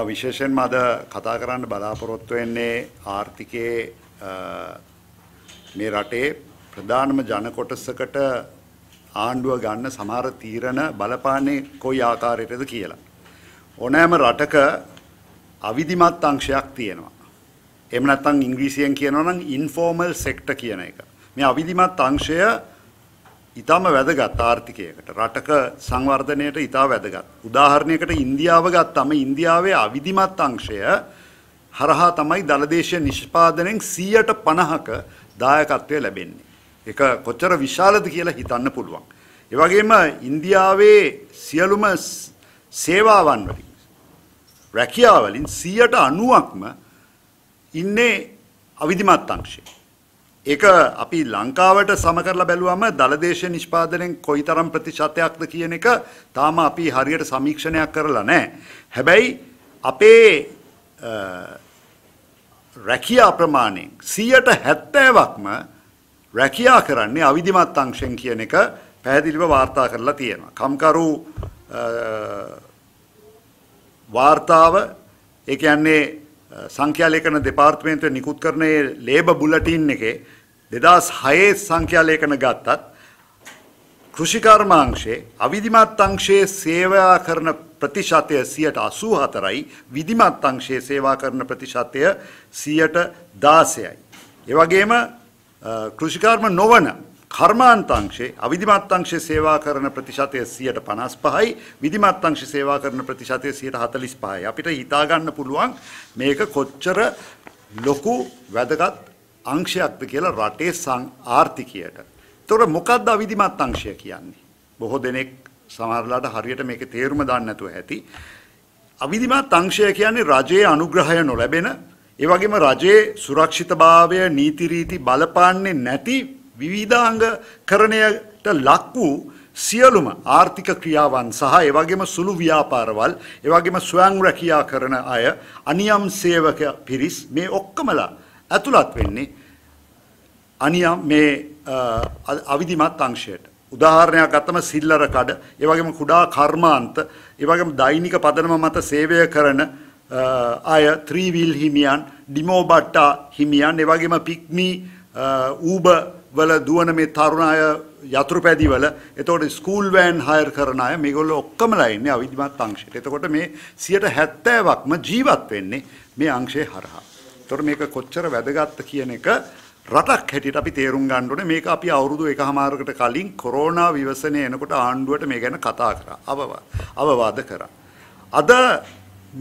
විශේෂෙන් මද කතා කරන්න බලාපොරොත්තු වෙන්නේ ආර්ථිකයේ මේ රටේ ප්‍රධානම ජනකොටසකට ආණ්ඩුව ගන්න සමහර තීරණ බලපාන්නේ කොයි ආකාරයටද කියලා. ඕනෑම රටක අවිධිමත් අංශයක් තියෙනවා. එහෙම නැත්නම් ඉංග්‍රීසියෙන් කියනවා නම් informal sector කියන එක. මේ අවිධිමත් අංශය ඉතාම වැදගත් ආර්ථිකයකට රටක සංවර්ධනයට ඉතා වැදගත්. උදාහරණයකට ඉන්දියාව ගත්තම ඉන්දියාවේ අවිධිමත් අංශය හරහා තමයි දළදේශය නිෂ්පාදනයෙන් සීයට පණහක දායකත්වය ලැබෙන්නේ. එක කොච්චර විශාලද කියලා හිතන්න පුළුවන්. එවගේම ඉන්දියාවේ සියලුම සේවාවන් වලින් රැකියාවලින් සීයට අනුවක්ම ඉන්නේ අවිධිමත් අංශය. ඒක අපි ලංකාවට සම කරලා බැලුවම දලදේශ නිෂ්පාදනයෙන් කොයිතරම් ප්‍රතිශතයක්ද කියන එක තාම අපි හරියට සමීක්ෂණයක් කරලා නැහැ. හැබැයි අපේ රැකියා ප්‍රමාණයෙන් 70%ක්ම රැකියා කරන්නේ අවිධිමත් අංශයෙන් කියන එක පැහැදිලිව වාර්තා කරලා තියෙනවා. කම්කරු වාර්තාව ඒ කියන්නේ සංඛ්‍යාලේඛන දෙපාර්තමේන්තුවේ නිකුත් කරන ඒ ලේබ බුලටින් එකේ 2006 සංඛ්‍යාලේඛන ගත්තත් කෘෂිකර්මාංශයේ අවිධිමත් අංශයේ සේවා කරන ප්‍රතිශතය 84යි විධිමත් අංශයේ සේවා කරන ප්‍රතිශතය 16යි. ඒ වගේම කෘෂිකර්ම නොවන කර්මාන්තංශේ අවිධිමත්ංශේ සේවා කරන ප්‍රතිශතය 155යි විධිමත්ංශේ සේවා කරන ප්‍රතිශතය 145යි අපිට හිතා ගන්න පුළුවන් මේක කොච්චර ලොකු වැදගත් අංශයක්ද කියලා රටේ සං ආර්ථිකයට. ඒතොර මොකද්ද අවිධිමත් අංශය කියන්නේ? බොහෝ දෙනෙක් සමහරලාට හරියට මේකේ තේරුම දන්නේ නැතුව ඇති. අවිධිමත් අංශය කියන්නේ රජයේ අනුග්‍රහය නොලැබෙන, ඒ වගේම රජයේ සුරක්ෂිතභාවය, නීති රීති බලපාන්නේ නැති විවිධාංගකරණයට ලක් වූ සියලුම ආර්ථික ක්‍රියාවන් සහ එවැගේම සුළු ව්‍යාපාරවල් එවැගේම ස්වයං රැකියා කරන අය අනියම් සේවක පිරිස් මේ ඔක්කොමලා ඇතුළත් වෙන්නේ අනියම් මේ අවිධිමත් අංශයට උදාහරණයක් ගත්තම සිල්ලර කඩ එවැගේම කුඩා කර්මාන්ත එවැගේම දෛනික පදනම මත සේවය කරන අය ත්‍රිවිල් හිමියන් ඩිමෝබට්ටා හිමියන් එවැගේම පික්මි ඌබර් වල දුවන මේ තරුණ අය යතුරුපැදි වල එතකොට ස්කූල් වෑන් හයර් කරන අය මේගොල්ලෝ ඔක්කොමලා ඉන්නේ අවිධිමත් අංශයට. එතකොට මේ 70%ක්ම ජීවත් වෙන්නේ මේ අංශය හරහා. එතකොට මේක කොච්චර වැදගත්ද කියන එක රටක් හැටියට අපි තේරුම් ගන්න ඕනේ මේක අපි අවුරුදු එකහමාරකට කලින් කොරෝනා විවසනය එනකොට ආණ්ඩුවට මේ ගැන කතා කරා අවවාද කරා. අද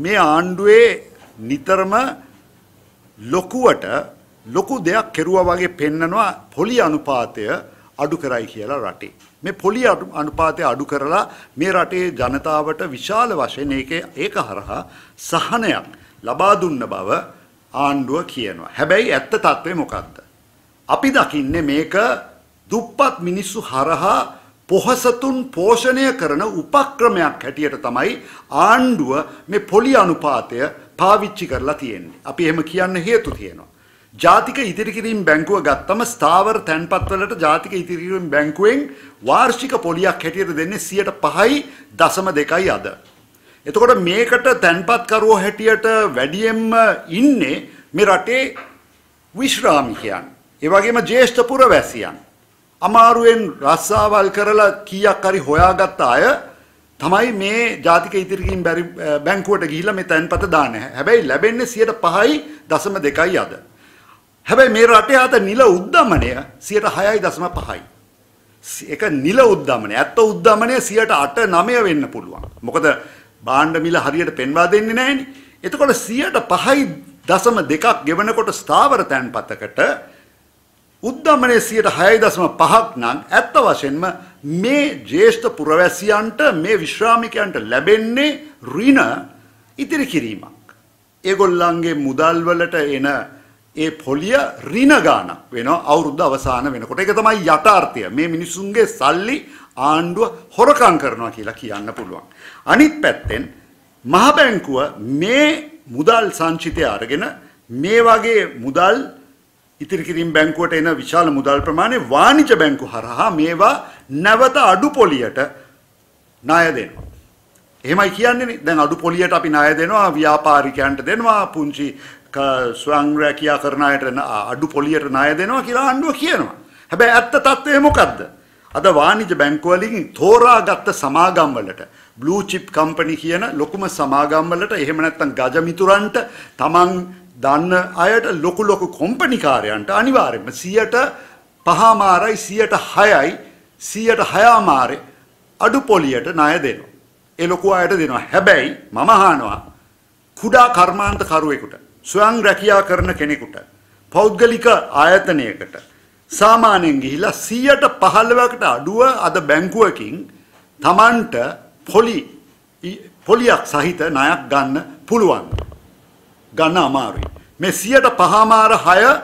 මේ ආණ්ඩුවේ නිතරම ලොකුවට ලොකු දෙයක් කෙරුවා වගේ පෙන්නනවා පොලි අනුපාතය අඩු කරයි කියලා රටේ. මේ පොලි අනුපාතය අඩු කරලා මේ රටේ ජනතාවට විශාල වශයෙන් ඒකේ ඒක හරහා සහනයක් ලබා දුන්න බව ආණ්ඩුව කියනවා. හැබැයි ඇත්ත తත්වේ මොකද්ද? අපි දකින්නේ මේක දුප්පත් මිනිස්සු හරහා පොහසතුන් පෝෂණය කරන උපක්‍රමයක් හැටියට තමයි ආණ්ඩුව මේ පොලි අනුපාතය පාවිච්චි කරලා තියෙන්නේ. අපි එහෙම කියන්න හේතු තියෙනවා. ජාතික ඉතිරිකිරීම් බැංකුව ගත්තම ස්ථාවර තැන්පත්වලට ජාතික ඉතිරිකිරීම් බැංකුවෙන් වාර්ෂික පොලියක් හැටියට දෙන්නේ 105.2යි අද. එතකොට මේකට තැන්පත්කරුවෝ හැටියට වැඩියෙන්ම ඉන්නේ මේ රටේ විශ්‍රාමිකයන්. ඒ වගේම ජ්‍යෙෂ්ඨ පුරවැසියන්. අමාරුවෙන් රස්සාවල් කරලා කීයක් හරි හොයාගත්ත අය තමයි මේ ජාතික ඉතිරිකිරීම් බැංකුවට ගිහිල්ලා මේ තැන්පත දාන්නේ. හැබැයි ලැබෙන්නේ 105.2යි අද. හැබැයි මේ රටේ අද නිල උද්දමනය 6.5යි. ඒක නිල උද්දමනය. ඇත්ත උද්දමනය 8.9 වෙන්න පුළුවන්. මොකද භාණ්ඩ මිල හරියට පෙන්වා දෙන්නේ නැහෙනේ. එතකොට 5.2ක් ගෙවනකොට ස්ථාවර තැන්පතකට උද්දමනය 6.5ක් නම් ඇත්ත වශයෙන්ම මේ ජ්‍යෙෂ්ඨ පුරවැසියන්ට මේ විශ්‍රාමිකයන්ට ලැබෙන්නේ ඍණ ඉතිරි කිරීමක්. ඒගොල්ලන්ගේ මුදල් වලට එන ඒ පොලිය රින ගානක් වෙනවා අවුරුද්ද අවසාන වෙනකොට. ඒක තමයි යථාර්ථය. මේ මිනිසුන්ගේ සල්ලි ආණ්ඩුව හොරකම් කරනවා කියලා කියන්න පුළුවන්. අනිත් පැත්තෙන් මහ බැංකුව මේ මුදල් සංචිතය අරගෙන මේ වගේ මුදල් ඉතිරි කිරීම බැංකුවට එන විශාල මුදල් ප්‍රමාණය වාණිජ බැංකු හරහා මේවා නැවත අඩු පොලියට ණය දෙනවා. එහෙමයි කියන්නේ දැන් අඩු පොලියට අපි ණය දෙනවා ව්‍යාපාරිකයන්ට දෙනවා පුංචි ස්වං රැකියා කරන අයට අඩු පොලියට ණය දෙනවා කියලා ආණ්ඩුව කියනවා. හැබැයි ඇත්ත తත්වය මොකද්ද? අද වාණිජ බැංකුවලින් තෝරාගත්ත සමාගම් වලට බ්ලූ චිප් කම්පැනි කියන ලොකුම සමාගම් වලට එහෙම නැත්නම් ගජ මිතුරන්ට Taman දන්න අයට ලොකු ලොකු කොම්පැනි කාරයන්ට අනිවාර්යයෙන්ම 100ට පහමාරයි 106යි 106මාරේ අඩු පොලියට ණය දෙනවා. ඒ ලොකු අයට දෙනවා. හැබැයි මම අහනවා කුඩා කර්මාන්ත කරුවෙකුට ස්වයං රැකියාව කරන කෙනෙකුට පෞද්ගලික ආයතනයකට සාමාන්‍යයෙන් ගිහිලා 115කට අඩුව අද බැංකුවකින් Tamanට පොලි පොලියක් සහිත ණයක් ගන්න පුළුවන්. ගන්න අමාරුයි. මේ 105මාර 6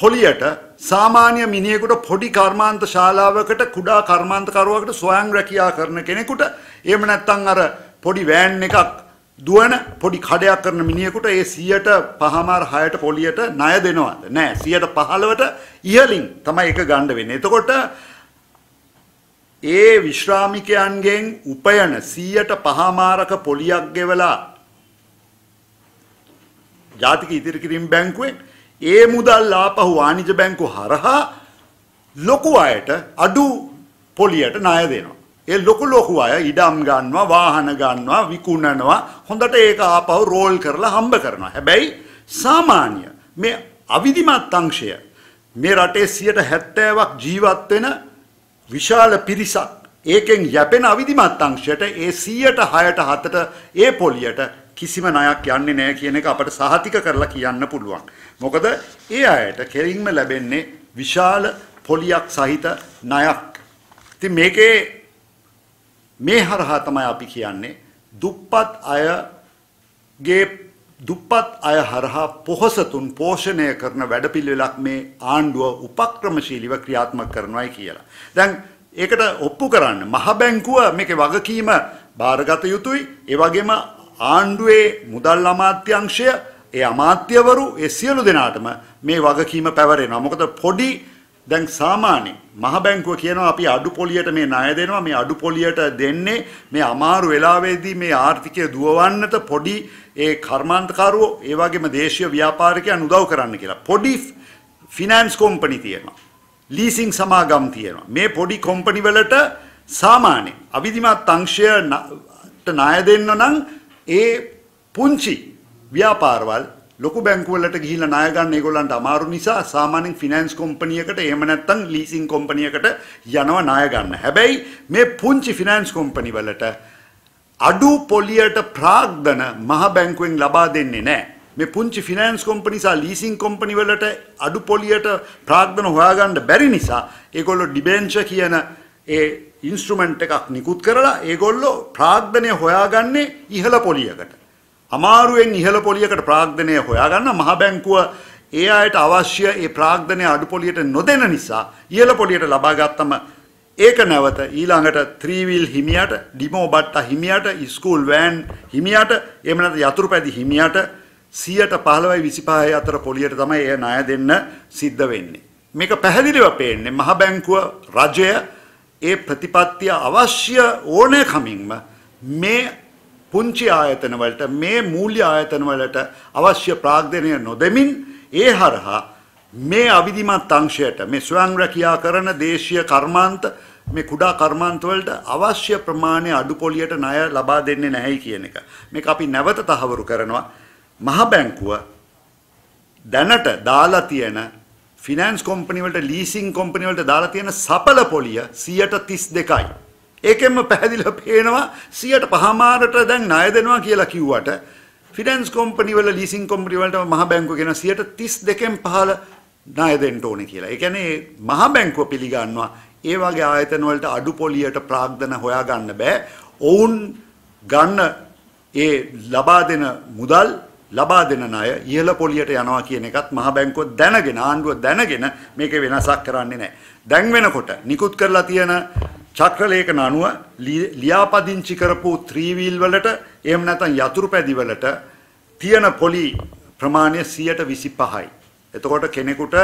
පොලියට සාමාන්‍ය මිනිහෙකුට පොඩි කර්මාන්ත ශාලාවකට කුඩා කර්මාන්තකරුවෙකුට ස්වයං රැකියා කරන කෙනෙකුට එහෙම නැත්නම් අර පොඩි වෑන් එකක් දුවන පොඩි කඩයක් කරන මිනිහෙකුට ඒ 105මාර 6ට පොලියට ණය දෙනවද නෑ 115ට ඉහලින් තමයි ඒක ගන්න වෙන්නේ. එතකොට ඒ විශ්‍රාමිකයන්ගෙන් උපයන 105මාරක පොලියක් ගෙවලා ජාතික ඉදිරි කිරීම බැංකුවෙන් ඒ මුදල් ආපහු වාණිජ බැංකු හරහා ලොකු අයට අඩු පොලියට ණය දෙනවා. ඒ ලොකු ලොකු අය ඉඩම් ගන්නවා වාහන ගන්නවා විකුණනවා හොඳට ඒක ආපහු රෝල් කරලා හම්බ කරනවා. හැබැයි සාමාන්‍ය මේ අවිධිමත් අංශය මේ රටේ 70ක් ජීවත් වෙන විශාල පිරිසක් ඒකෙන් යැපෙන අවිධිමත් අංශයට ඒ 106ට 7ට ඒ පොලියට කිසිම ණයක් යන්නේ නැහැ කියන එක අපට සහතික කරලා කියන්න පුළුවන්. මොකද ඒ අයට කෙලින්ම ලැබෙන්නේ විශාල පොලියක් සහිත ණයක්. ඉතින් මේකේ මේ හරහා තමයි අපි කියන්නේ දුප්පත් අයගේ දුප්පත් අය හරහා පොහසතුන් පෝෂණය කරන වැඩපිළිවෙලක් මේ ආණ්ඩුව උපක්‍රමශීලීව ක්‍රියාත්මක කරනවායි කියලා. දැන් ඒකට ඔප්පු කරන්න මහ බැංකුව මේකේ වගකීම බාරගත යුතුයි. ඒ වගේම ආණ්ඩුවේ මුදල් අමාත්‍යංශය ඒ අමාත්‍යවරු ඒ සියලු දෙනාටම මේ වගකීම පැවරෙනවා. මොකද පොඩි දැන් සාමාන්‍ය මහ බැංකුව කියනවා අපි අඩු පොලියට මේ ණය දෙනවා මේ අඩු පොලියට දෙන්නේ මේ අමාරු වෙලාවේදී මේ ආර්ථිකය දුවවන්නට පොඩි ඒ කර්මාන්තකාරෝ ඒ වගේම දේශීය ව්‍යාපාරිකයන් උදව් කරන්න කියලා පොඩි ෆිනෑන්ස් කොම්පනි තියෙනවා ලීසිං සමාගම් තියෙනවා මේ පොඩි කොම්පනි වලට සාමාන්‍ය අවිධිමත් අංශයට ණය දෙන්න නම් ඒ පුංචි ව්‍යාපාරවල ලොකු බැංකුවලට ගිහිල්ලා ණය ගන්න ඒගොල්ලන්ට අමාරු නිසා සාමාන්‍යයෙන් ෆිනෑන්ස් කම්පැනියකට එහෙම නැත්නම් ලීසින් කම්පැනියකට යනවා ණය ගන්න. හැබැයි මේ පුංචි ෆිනෑන්ස් කම්පැනි වලට අඩු පොලියට ප්‍රාග්ධන මහ බැංකුවෙන් ලබා දෙන්නේ නැහැ. මේ පුංචි ෆිනෑන්ස් කම්පැනි සහ ලීසින් කම්පැනි වලට අඩු පොලියට ප්‍රාග්ධන හොයාගන්න බැරි නිසා ඒගොල්ලෝ ඩිබෙන්චර් කියන ඒ ඉන්ස්ට්‍රුමන්ට් එකක් නිකුත් කරලා ඒගොල්ලෝ ප්‍රාග්ධනය හොයාගන්නේ ඉහළ පොලියකට. අමාරුවෙන් ඉහළ පොලියකට ප්‍රාග්ධනය හොයාගන්න මහ බැංකුව ඒ අයට අවශ්‍ය ඒ ප්‍රාග්ධනය අඩු පොලියට නොදෙන නිසා ඉහළ පොලියට ලබා ගත්තම ඒක නැවත ඊළඟට ත්‍රීවිල් හිමියට ඩිමෝ බට්ට හිමියට ස්කූල් වෑන් හිමියට එහෙම නැත්නම් යතුරුපැදි හිමියට 115යි 25යි අතර පොලියට තමයි එය ණය දෙන්න සිද්ධ වෙන්නේ. මේක පැහැදිලිව පේන්නේ මහ බැංකුව රජය ඒ ප්‍රතිපත්තිය අවශ්‍ය ඕනෑකමින්ම මේ පුංචි ආයතන වලට මේ මූල්‍ය ආයතන වලට අවශ්‍ය ප්‍රාග්ධනය නොදෙමින් ඒ හරහා මේ අවිධිමත් අංශයට මේ ස්වයං රැකියා කරන දේශීය කර්මාන්ත මේ කුඩා කර්මාන්ත වලට අවශ්‍ය ප්‍රමාණය අඩු පොලියට ණය ලබා දෙන්නේ නැහැයි කියන එක. මේක අපි නැවත තහවුරු කරනවා. මහ බැංකුව දැනට දාලා තියෙන ෆිනෑන්ස් කොම්පනි වලට ලීසින් කොම්පනි වලට දාලා තියෙන සපල පොලිය 132යි. ඒකෙන්ම පැහැදිලිව පේනවා 105මාරට දැන් ණය දෙනවා කියලා කිව්වට ෆිනෑන්ස් කම්පැනි වල ලීසින් කම්පැනි වලට මහ බැංකුව කියන 132න් පහළ ණය දෙන්න ඕනේ කියලා. ඒ කියන්නේ මහ බැංකුව පිළිගන්නවා ඒ වගේ ආයතන වලට අඩු පොලියට ප්‍රාග්ධන හොයාගන්න බෑ. ඔවුන් ගන්න ඒ ලබා දෙන මුදල් ලබා දෙන ණය ඉහළ පොලියට යනවා කියන එකත් මහ බැංකුව දැනගෙන ආණ්ඩුව දැනගෙන මේක වෙනසක් කරන්නේ නැහැ. දැන් වෙනකොට නිකුත් කරලා තියෙන චක්‍රලේඛන අනුව ලියාපදිංචි කරපු ත්‍රිවිල් වලට එහෙම නැත්නම් යතුරු පැදි වලට තියෙන පොලි ප්‍රමාණය 125යි. එතකොට කෙනෙකුට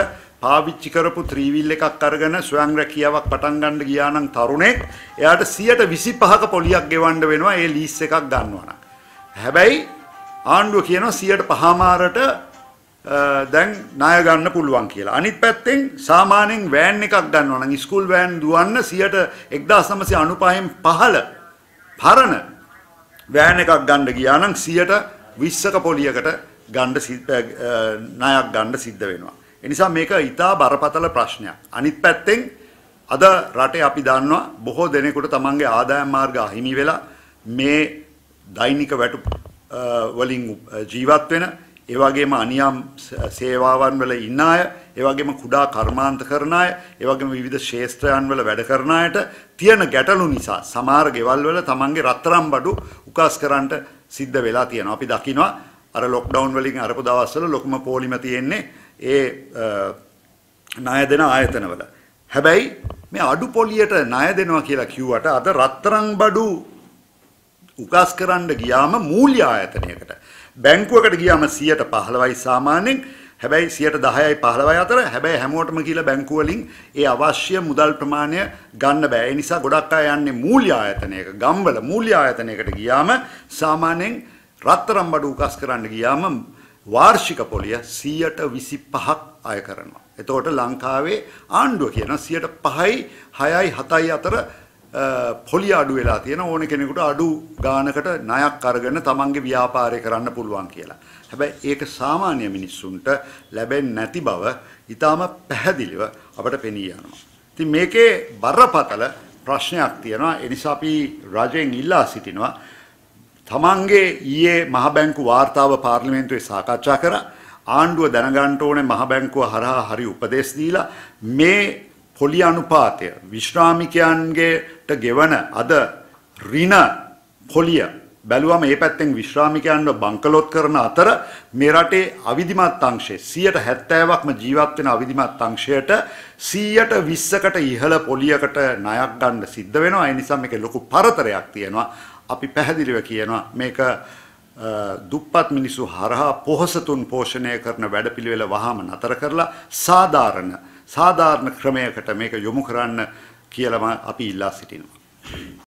පාවිච්චි කරපු ත්‍රිවිල් එකක් අරගෙන ස්වයං රැකියාවක් පටන් ගන්න ගියා නම් තරුණෙක් එයාට 125ක පොලියක් ගෙවන්න වෙනවා ඒ ලීස් එකක් ගන්නවා නම්. හැබැයි ආණ්ඩුව කියනවා 105 මාරට දැන් ණය ගන්න පුළුවන් කියලා. අනිත් පැත්තෙන් සාමාන්‍යයෙන් වෑන් එකක් ගන්නවා නම් ස්කූල් වෑන් දුවන්න 1995න් පහළ පරණ වෑන් එකක් ගන්න ගියා නම් 120ක පොලියකට ගන්න ණයක් ගන්න සිද්ධ වෙනවා. ඒ නිසා මේක ඊටා බරපතල ප්‍රශ්නයක්. අනිත් පැත්තෙන් අද රටේ අපි දන්නවා බොහෝ දෙනෙකුට තමන්ගේ ආදායම් මාර්ග අහිමි වෙලා මේ දෛනික වැටුප වලින් ජීවත් වෙන ඒ වගේම අනියම් සේවාවන් වල ඉන්න අය, ඒ වගේම කුඩා කර්මාන්ත කරන අය, ඒ වගේම විවිධ ශේෂ්ත්‍රයන් වල වැඩ කරන අයට තියෙන ගැටලු නිසා සමහර ගෙවල් වල තමන්ගේ රත්තරන් බඩු උකස් කරන්නට සිද්ධ වෙලා තියෙනවා. අපි දකිනවා අර ලොක්ඩවුන් වලින් අරපු දවස්වල ලොකුම පෝලිම තියෙන්නේ ඒ ණය දෙන ආයතනවල. හැබැයි මේ අඩු පොලියට ණය දෙනවා කියලා කිව්වට අද රත්තරන් බඩු උකස් කරන්න ගියාම මූල්‍ය ආයතනයකට බැංකුවකට ගියාම 115යි සාමාන්‍යයෙන් හැබැයි 10යි 15යි අතර හැබැයි හැමෝටම කියලා බැංකුව වලින් ඒ අවශ්‍ය මුදල් ප්‍රමාණය ගන්න බෑ. ඒ නිසා ගොඩක් අය යන්නේ මූල්‍ය ආයතනයක, ගම්වල මූල්‍ය ආයතනයකට ගියාම සාමාන්‍යයෙන් රත්තරම් බඩු උකස් කරන්න ගියාම වාර්ෂික පොලිය 125ක් අය කරනවා. එතකොට ලංකාවේ ආණ්ඩුව කියන 105යි 6යි 7යි අතර පොලි අඩු වෙලා තියෙන ඕන කෙනෙකුට අඩු ගානකට ණයක් අරගෙන තමන්ගේ ව්‍යාපාරය කරන්න පුළුවන් කියලා. හැබැයි ඒක සාමාන්‍ය මිනිස්සුන්ට ලැබෙන්නේ නැති බව ඊටාම පැහැදිලිව අපට පෙනී යනවා. ඉතින් මේකේ බරපතල ප්‍රශ්නයක් තියෙනවා. ඒ නිසා අපි රජෙන් ඉල්ලා සිටිනවා තමන්ගේ ඊයේ මහ බැංකු වාර්තාව පාර්ලිමේන්තුවේ සාකච්ඡා කරා ආණ්ඩුව දැනගන්න ඕනේ මහ බැංකුව හරහා හරි උපදේශ දීලා මේ පොලි අනුපාතය විශ්‍රාමිකයන්ගේට ගෙවන අද ඍණ පොලිය බැලුවම ඒ පැත්තෙන් විශ්‍රාමිකයන්ව බංකලොත් කරන අතර මේ රටේ අවිධිමත් අංශය 70%ක්ම ජීවත් වෙන අවිධිමත් අංශයට 120කට ඉහළ පොලියකට ණයක් ගන්න සිද්ධ වෙනවා ඒ නිසා මේකේ ලොකු පරතරයක් තියෙනවා අපි පැහැදිලිව කියනවා මේක දුප්පත් මිනිසු හරහා පොහසතුන් පෝෂණය කරන වැඩපිළිවෙල වහාම නතර කරලා සාධාරණ සාධාරණ ක්‍රමයකට මේක යොමු කරන්න කියලාම අපි ඉල්ලා සිටිනවා.